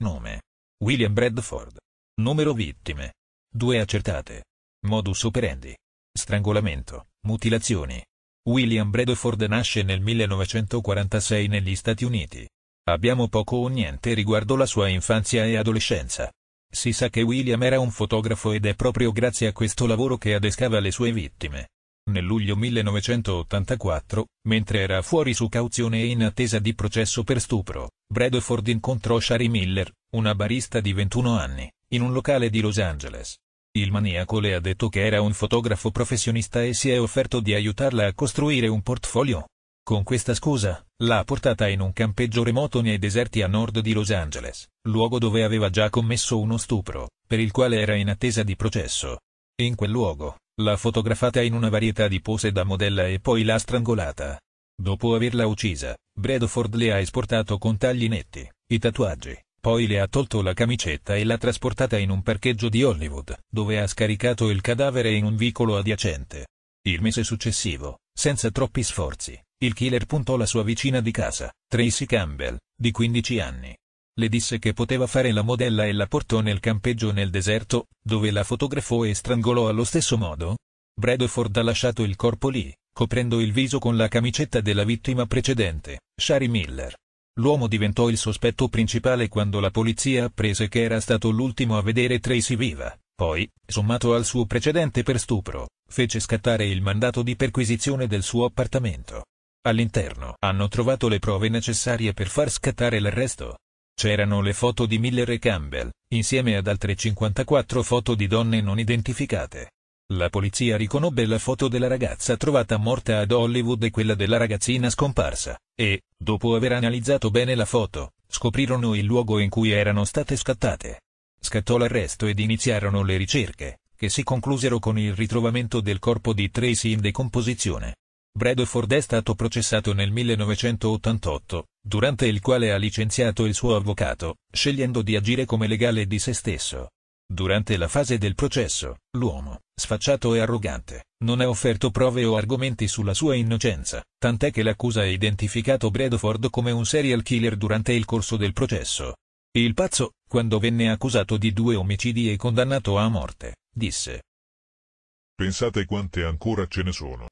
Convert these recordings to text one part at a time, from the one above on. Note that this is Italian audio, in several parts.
Nome. William Bradford. Numero vittime. Due accertate. Modus operandi. Strangolamento, mutilazioni. William Bradford nasce nel 1946 negli Stati Uniti. Abbiamo poco o niente riguardo la sua infanzia e adolescenza. Si sa che William era un fotografo ed è proprio grazie a questo lavoro che adescava le sue vittime nel luglio 1984, mentre era fuori su cauzione e in attesa di processo per stupro, Bradford incontrò Shari Miller, una barista di 21 anni, in un locale di Los Angeles. Il maniaco le ha detto che era un fotografo professionista e si è offerto di aiutarla a costruire un portfolio. Con questa scusa, l'ha portata in un campeggio remoto nei deserti a nord di Los Angeles, luogo dove aveva già commesso uno stupro, per il quale era in attesa di processo. In quel luogo, L'ha fotografata in una varietà di pose da modella e poi l'ha strangolata. Dopo averla uccisa, Bradford le ha esportato con tagli netti, i tatuaggi, poi le ha tolto la camicetta e l'ha trasportata in un parcheggio di Hollywood, dove ha scaricato il cadavere in un vicolo adiacente. Il mese successivo, senza troppi sforzi, il killer puntò la sua vicina di casa, Tracy Campbell, di 15 anni, le disse che poteva fare la modella e la portò nel campeggio nel deserto, dove la fotografò e strangolò allo stesso modo. Bradford ha lasciato il corpo lì, coprendo il viso con la camicetta della vittima precedente, Shari Miller. L'uomo diventò il sospetto principale quando la polizia apprese che era stato l'ultimo a vedere Tracy viva. Poi, sommato al suo precedente per stupro, fece scattare il mandato di perquisizione del suo appartamento. All'interno hanno trovato le prove necessarie per far scattare l'arresto, c'erano le foto di Miller e Campbell, insieme ad altre 54 foto di donne non identificate. La polizia riconobbe la foto della ragazza trovata morta ad Hollywood e quella della ragazzina scomparsa, e, dopo aver analizzato bene la foto, scoprirono il luogo in cui erano state scattate. Scattò l'arresto ed iniziarono le ricerche, che si conclusero con il ritrovamento del corpo di Tracy in decomposizione. Bradford è stato processato nel 1988, durante il quale ha licenziato il suo avvocato, scegliendo di agire come legale di se stesso. Durante la fase del processo, l'uomo, sfacciato e arrogante, non ha offerto prove o argomenti sulla sua innocenza, tant'è che l'accusa ha identificato Bradford come un serial killer durante il corso del processo. Il pazzo, quando venne accusato di due omicidi e condannato a morte, disse Pensate quante ancora ce ne sono.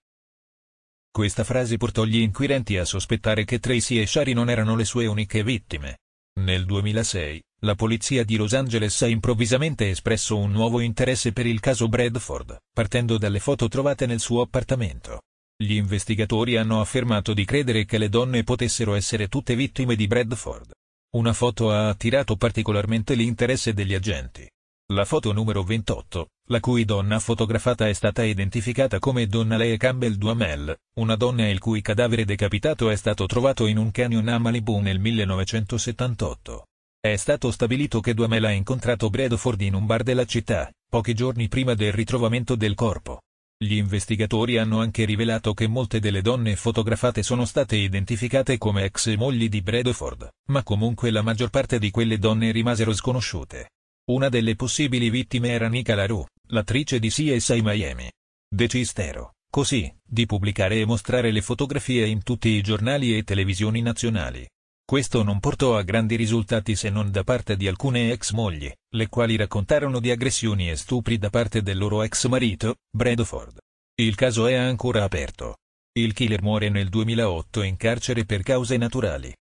Questa frase portò gli inquirenti a sospettare che Tracy e Shari non erano le sue uniche vittime. Nel 2006, la polizia di Los Angeles ha improvvisamente espresso un nuovo interesse per il caso Bradford, partendo dalle foto trovate nel suo appartamento. Gli investigatori hanno affermato di credere che le donne potessero essere tutte vittime di Bradford. Una foto ha attirato particolarmente l'interesse degli agenti, la foto numero 28, la cui donna fotografata è stata identificata come Donna Lee Campbell Duhamel, una donna il cui cadavere decapitato è stato trovato in un canyon a Malibu nel 1978. È stato stabilito che Duhamel ha incontrato Bradford in un bar della città, pochi giorni prima del ritrovamento del corpo. Gli investigatori hanno anche rivelato che molte delle donne fotografate sono state identificate come ex mogli di Bradford, ma comunque la maggior parte di quelle donne rimasero sconosciute. Una delle possibili vittime era Nika LaRue, l'attrice di CSI Miami. Decistero, così, di pubblicare e mostrare le fotografie in tutti i giornali e televisioni nazionali. Questo non portò a grandi risultati se non da parte di alcune ex mogli, le quali raccontarono di aggressioni e stupri da parte del loro ex marito, Bradford. Il caso è ancora aperto. Il killer muore nel 2008 in carcere per cause naturali.